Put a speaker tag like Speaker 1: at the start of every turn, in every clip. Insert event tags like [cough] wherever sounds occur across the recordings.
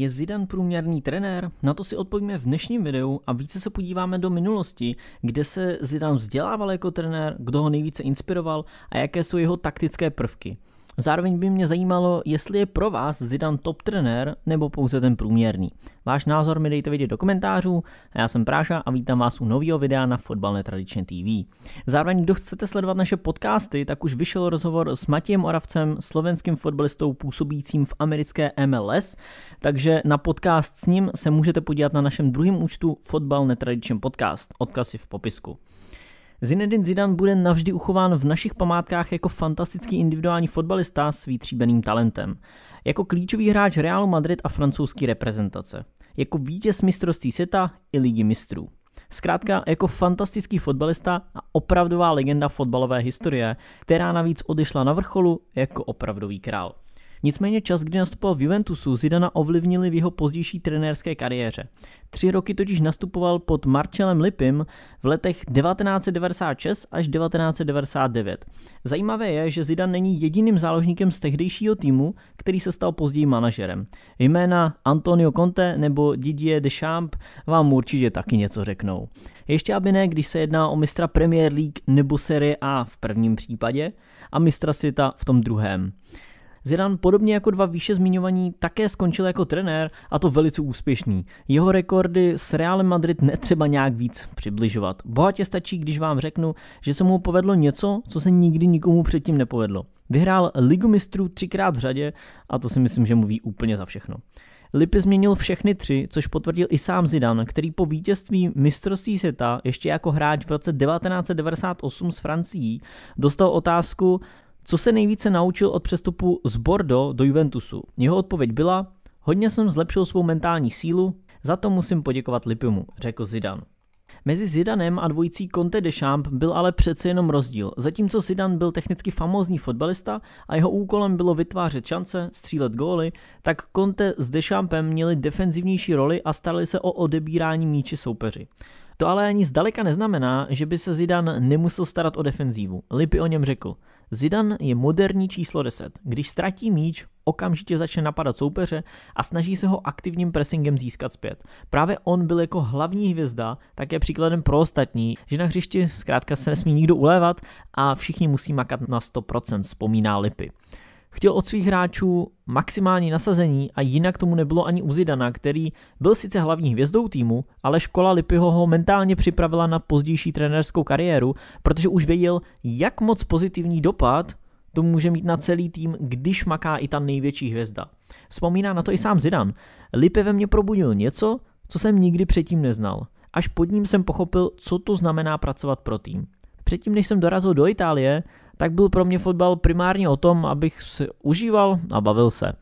Speaker 1: Je Zidan průměrný trenér? Na to si odpovíme v dnešním videu a více se podíváme do minulosti, kde se Zidan vzdělával jako trenér, kdo ho nejvíce inspiroval a jaké jsou jeho taktické prvky. Zároveň by mě zajímalo, jestli je pro vás Zidan top trenér nebo pouze ten průměrný. Váš názor mi dejte vidět do komentářů, a já jsem Práša a vítám vás u nového videa na Fotbal Netradičně TV. Zároveň, kdo chcete sledovat naše podcasty, tak už vyšel rozhovor s Matějem Oravcem, slovenským fotbalistou působícím v americké MLS, takže na podcast s ním se můžete podívat na našem druhém účtu Fotbal Netradičně podcast, odkaz v popisku. Zinedine Zidane bude navždy uchován v našich památkách jako fantastický individuální fotbalista s výtříbeným talentem, jako klíčový hráč Realu Madrid a francouzské reprezentace, jako vítěz mistrovství světa i ligy mistrů. Zkrátka jako fantastický fotbalista a opravdová legenda fotbalové historie, která navíc odešla na vrcholu jako opravdový král. Nicméně čas, kdy nastupoval v Juventusu, Zidana ovlivnili v jeho pozdější trenérské kariéře. Tři roky totiž nastupoval pod Marcelem Lipim v letech 1996 až 1999. Zajímavé je, že Zidane není jediným záložníkem z tehdejšího týmu, který se stal později manažerem. Jména Antonio Conte nebo Didier Deschamps vám určitě taky něco řeknou. Ještě aby ne, když se jedná o mistra Premier League nebo Serie A v prvním případě a mistra světa v tom druhém. Zidane podobně jako dva výše zmiňovaní také skončil jako trenér a to velice úspěšný. Jeho rekordy s Real Madrid netřeba nějak víc přibližovat. Bohatě stačí, když vám řeknu, že se mu povedlo něco, co se nikdy nikomu předtím nepovedlo. Vyhrál Ligu mistrů třikrát v řadě a to si myslím, že mluví úplně za všechno. Lipy změnil všechny tři, což potvrdil i sám Zidane, který po vítězství mistrovství světa ještě jako hráč v roce 1998 s Francií dostal otázku, co se nejvíce naučil od přestupu z Bordeaux do Juventusu? Jeho odpověď byla, hodně jsem zlepšil svou mentální sílu, za to musím poděkovat Lipimu, řekl Zidane. Mezi Zidanem a dvojicí Conte de Champ byl ale přece jenom rozdíl. Zatímco Zidan byl technicky famózní fotbalista a jeho úkolem bylo vytvářet šance, střílet góly, tak Conte s Dechampem měli defenzivnější roli a starali se o odebírání míče soupeři. To ale ani zdaleka neznamená, že by se Zidan nemusel starat o defenzívu. Lipy o něm řekl. Zidan je moderní číslo 10. Když ztratí míč, okamžitě začne napadat soupeře a snaží se ho aktivním pressingem získat zpět. Právě on byl jako hlavní hvězda také příkladem pro ostatní, že na hřišti zkrátka se nesmí nikdo ulévat a všichni musí makat na 100%, vzpomíná Lipy. Chtěl od svých hráčů maximální nasazení a jinak tomu nebylo ani u Zidana, který byl sice hlavní hvězdou týmu, ale škola Lipyho ho mentálně připravila na pozdější trenérskou kariéru, protože už věděl, jak moc pozitivní dopad to může mít na celý tým, když maká i ta největší hvězda. Vzpomíná na to i sám Zidan. Lipe ve mně probudil něco, co jsem nikdy předtím neznal. Až pod ním jsem pochopil, co to znamená pracovat pro tým předtím, než jsem dorazil do Itálie, tak byl pro mě fotbal primárně o tom, abych se užíval a bavil se.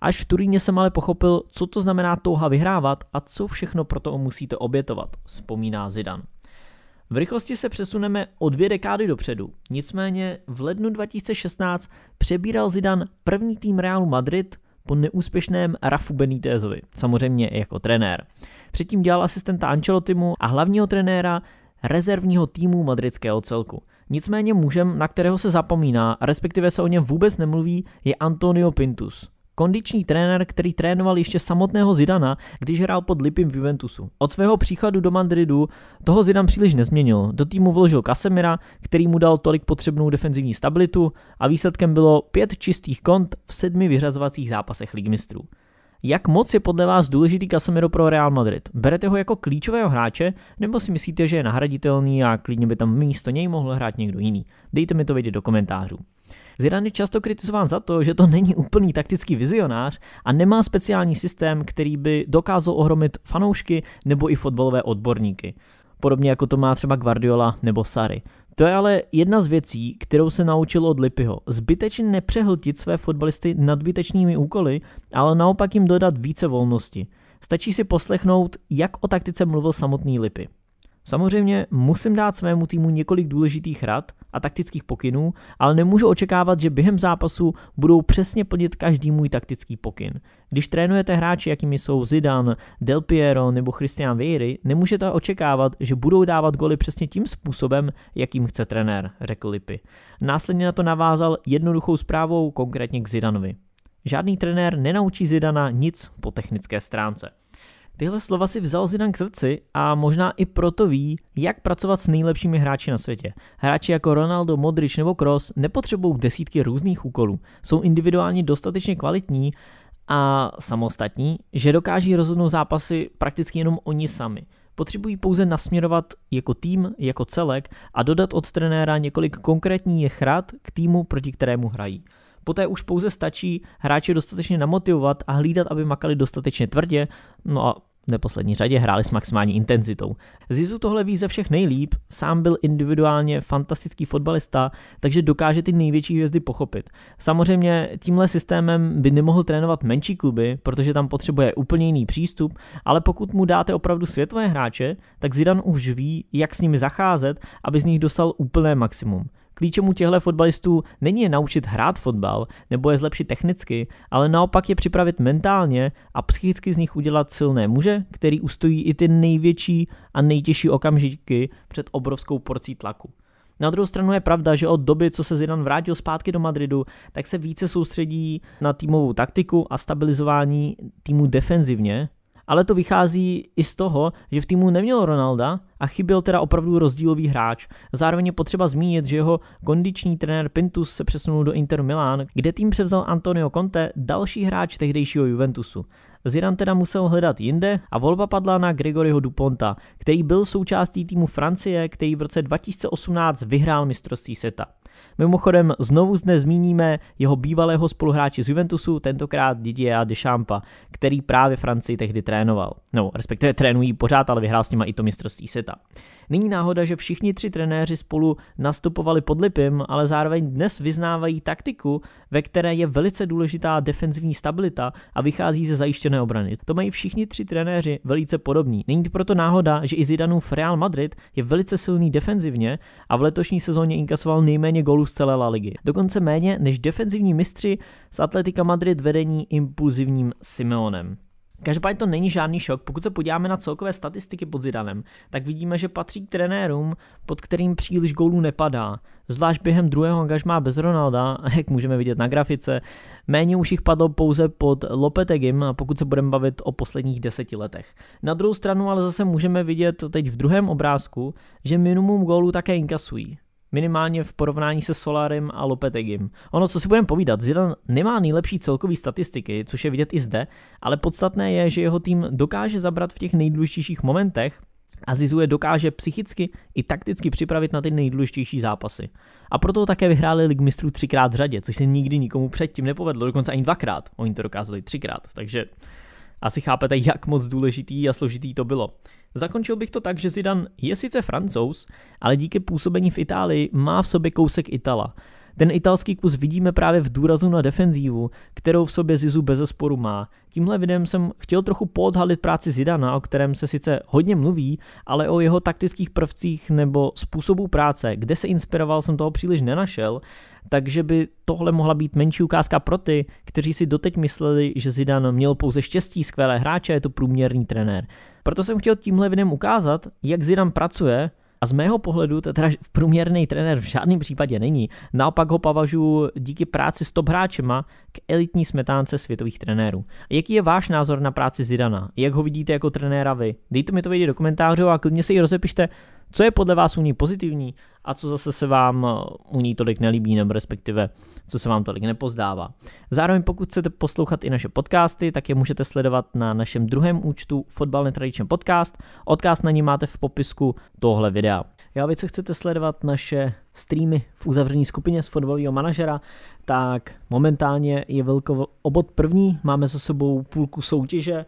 Speaker 1: Až v Turíně jsem ale pochopil, co to znamená touha vyhrávat a co všechno pro to musíte obětovat, vzpomíná Zidan. V rychlosti se přesuneme o dvě dekády dopředu, nicméně v lednu 2016 přebíral Zidan první tým Realu Madrid po neúspěšném Rafu Benítez, samozřejmě jako trenér. Předtím dělal asistenta Ancelotimu a hlavního trenéra rezervního týmu madridského celku. Nicméně mužem, na kterého se zapomíná, respektive se o něm vůbec nemluví, je Antonio Pintus. Kondiční trenér, který trénoval ještě samotného Zidana, když hrál pod Lipim v Juventusu. Od svého příchodu do Madridu toho Zidan příliš nezměnil. Do týmu vložil Casemira, který mu dal tolik potřebnou defenzivní stabilitu a výsledkem bylo pět čistých kont v sedmi vyřazovacích zápasech ligmistrů. mistrů. Jak moc je podle vás důležitý Casemiro pro Real Madrid? Berete ho jako klíčového hráče, nebo si myslíte, že je nahraditelný a klidně by tam místo něj mohl hrát někdo jiný? Dejte mi to vědět do komentářů. Zidane je často kritizován za to, že to není úplný taktický vizionář a nemá speciální systém, který by dokázal ohromit fanoušky nebo i fotbalové odborníky podobně jako to má třeba Guardiola nebo Sary. To je ale jedna z věcí, kterou se naučil od Lipyho. Zbytečně nepřehltit své fotbalisty nadbytečnými úkoly, ale naopak jim dodat více volnosti. Stačí si poslechnout, jak o taktice mluvil samotný Lipy. Samozřejmě musím dát svému týmu několik důležitých rad a taktických pokynů, ale nemůžu očekávat, že během zápasu budou přesně plnit každý můj taktický pokyn. Když trénujete hráči, jakými jsou Zidane, Del Piero nebo Christian Vieri, nemůžete očekávat, že budou dávat goly přesně tím způsobem, jakým chce trenér, řekl Lipy. Následně na to navázal jednoduchou zprávou konkrétně k Zidanovi. Žádný trenér nenaučí Zidana nic po technické stránce. Tyhle slova si vzal Zidane k srdci a možná i proto ví, jak pracovat s nejlepšími hráči na světě. Hráči jako Ronaldo, Modrič nebo Kroos nepotřebují desítky různých úkolů, jsou individuálně dostatečně kvalitní a samostatní, že dokáží rozhodnout zápasy prakticky jenom oni sami. Potřebují pouze nasměrovat jako tým, jako celek a dodat od trenéra několik konkrétních rad k týmu, proti kterému hrají. Poté už pouze stačí hráče dostatečně namotivovat a hlídat, aby makali dostatečně tvrdě, no a v neposlední řadě hráli s maximální intenzitou. Zizu tohle ví ze všech nejlíp, sám byl individuálně fantastický fotbalista, takže dokáže ty největší hvězdy pochopit. Samozřejmě tímhle systémem by nemohl trénovat menší kluby, protože tam potřebuje úplně jiný přístup, ale pokud mu dáte opravdu světové hráče, tak Zidan už ví, jak s nimi zacházet, aby z nich dostal úplné maximum. Klíčem u těchto fotbalistů není je naučit hrát fotbal nebo je zlepšit technicky, ale naopak je připravit mentálně a psychicky z nich udělat silné muže, který ustojí i ty největší a nejtěžší okamžiky před obrovskou porcí tlaku. Na druhou stranu je pravda, že od doby, co se Zidane vrátil zpátky do Madridu, tak se více soustředí na týmovou taktiku a stabilizování týmu defenzivně, ale to vychází i z toho, že v týmu neměl Ronalda a chyběl teda opravdu rozdílový hráč. Zároveň je potřeba zmínit, že jeho kondiční trenér Pintus se přesunul do Inter Milan, kde tým převzal Antonio Conte, další hráč tehdejšího Juventusu. Zidane teda musel hledat jinde a volba padla na Gregoryho Duponta, který byl součástí týmu Francie, který v roce 2018 vyhrál mistrovství světa. Mimochodem znovu zde zmíníme jeho bývalého spoluhráče z Juventusu, tentokrát Didier Deschampa, který právě Francii tehdy trénoval. No, respektive trénují pořád, ale vyhrál s nima i to mistrovství seta. Není náhoda, že všichni tři trenéři spolu nastupovali pod Lipim, ale zároveň dnes vyznávají taktiku, ve které je velice důležitá defenzivní stabilita a vychází ze zajištěné obrany. To mají všichni tři trenéři velice podobní. Není to proto náhoda, že i Zidanův Real Madrid je velice silný defenzivně a v letošní sezóně inkasoval nejméně gólů z celé La Ligy. Dokonce méně než defenzivní mistři z Atletika Madrid vedení impulzivním Simeonem. Každopádně to není žádný šok. Pokud se podíváme na celkové statistiky pod Zidanem, tak vidíme, že patří k trenérům, pod kterým příliš gólů nepadá. Zvlášť během druhého angažmá bez Ronalda, [laughs] jak můžeme vidět na grafice, méně už jich padlo pouze pod Lopetegim, pokud se budeme bavit o posledních deseti letech. Na druhou stranu ale zase můžeme vidět teď v druhém obrázku, že minimum gólů také inkasují minimálně v porovnání se Solarem a Lopetegim. Ono, co si budeme povídat, Zidane nemá nejlepší celkový statistiky, což je vidět i zde, ale podstatné je, že jeho tým dokáže zabrat v těch nejdůležitějších momentech a Zizuje dokáže psychicky i takticky připravit na ty nejdůležitější zápasy. A proto také vyhráli Lig mistrů třikrát v řadě, což se nikdy nikomu předtím nepovedlo, dokonce ani dvakrát. Oni to dokázali třikrát, takže asi chápete, jak moc důležitý a složitý to bylo. Zakončil bych to tak, že Zidane je sice francouz, ale díky působení v Itálii má v sobě kousek Itala. Ten italský kus vidíme právě v důrazu na defenzívu, kterou v sobě Zizu bezesporu má. Tímhle videem jsem chtěl trochu poodhalit práci Zidana, o kterém se sice hodně mluví, ale o jeho taktických prvcích nebo způsobu práce, kde se inspiroval, jsem toho příliš nenašel, takže by tohle mohla být menší ukázka pro ty, kteří si doteď mysleli, že Zidan měl pouze štěstí skvělé hráče, je to průměrný trenér. Proto jsem chtěl tímhle videem ukázat, jak Zidan pracuje, a z mého pohledu to teda průměrný trenér v žádném případě není. Naopak ho považuji díky práci s top hráčema k elitní smetánce světových trenérů. Jaký je váš názor na práci Zidana? Jak ho vidíte jako trenéra vy? Dejte mi to vědět do komentářů a klidně se ji rozepište, co je podle vás u ní pozitivní a co zase se vám eh, u ní tolik nelíbí, nebo respektive co se vám tolik nepozdává. Zároveň pokud chcete poslouchat i naše podcasty, tak je můžete sledovat na našem druhém účtu Fotbal Netradition Podcast. Odkaz na ní máte v popisku tohle videa. Já vy, co chcete sledovat naše streamy v uzavřené skupině z fotbalového manažera, tak momentálně je velko obod první, máme za sebou půlku soutěže,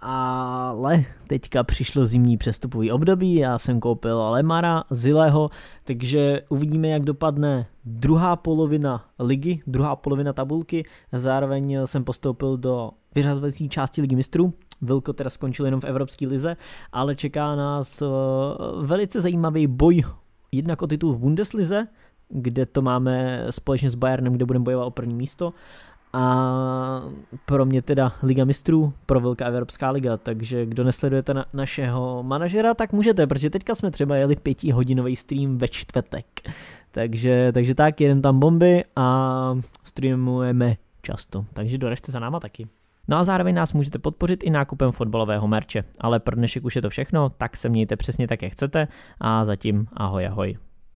Speaker 1: ale teďka přišlo zimní přestupový období, já jsem koupil Lemara, Zileho, takže uvidíme, jak dopadne druhá polovina ligy, druhá polovina tabulky. Zároveň jsem postoupil do vyřazovací části ligy mistrů. Vilko teda skončil jenom v Evropské lize, ale čeká nás eh, velice zajímavý boj jednak o titul v Bundeslize, kde to máme společně s Bayernem, kde budeme bojovat o první místo a pro mě teda Liga mistrů, pro Velká Evropská liga, takže kdo nesledujete na, našeho manažera, tak můžete, protože teďka jsme třeba jeli pětihodinový stream ve čtvrtek. Takže, takže tak, jeden tam bomby a streamujeme často, takže doražte za náma taky. No a zároveň nás můžete podpořit i nákupem fotbalového merče, ale pro dnešek už je to všechno, tak se mějte přesně tak, jak chcete a zatím ahoj ahoj.